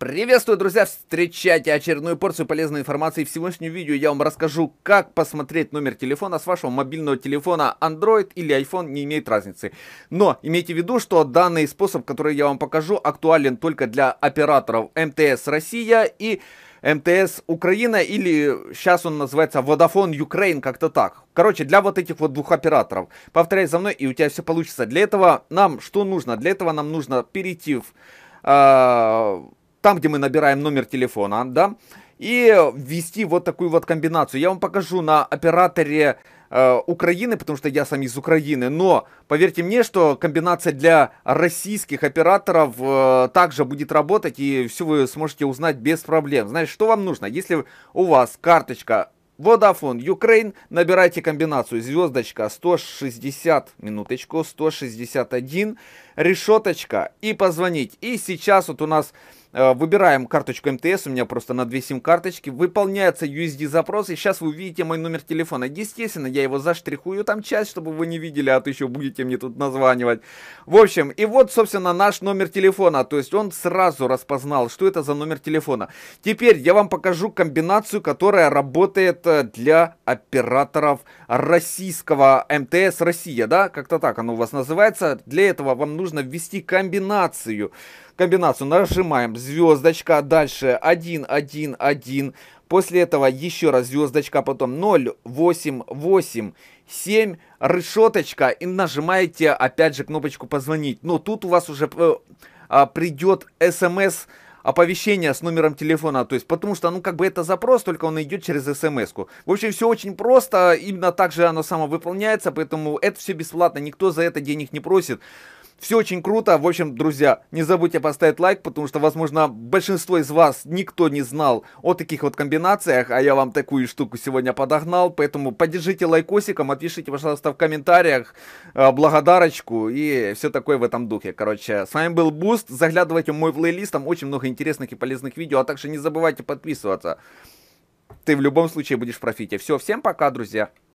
Приветствую, друзья! Встречайте очередную порцию полезной информации. В сегодняшнем видео я вам расскажу, как посмотреть номер телефона с вашего мобильного телефона. Android или iPhone не имеет разницы. Но имейте в виду, что данный способ, который я вам покажу, актуален только для операторов МТС Россия и МТС Украина или сейчас он называется Vodafone Ukraine, как-то так. Короче, для вот этих вот двух операторов. Повторяй за мной и у тебя все получится. Для этого нам что нужно? Для этого нам нужно перейти в... Э там, где мы набираем номер телефона, да, и ввести вот такую вот комбинацию. Я вам покажу на операторе э, Украины, потому что я сам из Украины, но поверьте мне, что комбинация для российских операторов э, также будет работать, и все вы сможете узнать без проблем. Значит, что вам нужно? Если у вас карточка Vodafone Ukraine, набирайте комбинацию звездочка 160, минуточку, 161, решеточка и позвонить. И сейчас вот у нас э, выбираем карточку МТС, у меня просто на две сим-карточки, выполняется USD-запрос, и сейчас вы увидите мой номер телефона. Естественно, я его заштрихую там часть, чтобы вы не видели, а то еще будете мне тут названивать. В общем, и вот, собственно, наш номер телефона, то есть он сразу распознал, что это за номер телефона. Теперь я вам покажу комбинацию, которая работает э, для операторов российского МТС Россия, да, как-то так оно у вас называется. Для этого вам нужно нужно ввести комбинацию. Комбинацию нажимаем звездочка, дальше 1, 1, 1. После этого еще раз звездочка, потом 0, 8, 8, 7, решеточка и нажимаете опять же кнопочку позвонить. Но тут у вас уже э, а, придет смс оповещение с номером телефона, то есть потому что, ну, как бы это запрос, только он идет через смс -ку. В общем, все очень просто, именно так же оно само выполняется, поэтому это все бесплатно, никто за это денег не просит. Все очень круто. В общем, друзья, не забудьте поставить лайк, потому что, возможно, большинство из вас никто не знал о таких вот комбинациях, а я вам такую штуку сегодня подогнал. Поэтому поддержите лайкосиком, отпишите, пожалуйста, в комментариях э, благодарочку и все такое в этом духе. Короче, с вами был Буст. Заглядывайте в мой плейлист, там очень много интересных и полезных видео, а также не забывайте подписываться. Ты в любом случае будешь в профите. Все, всем пока, друзья.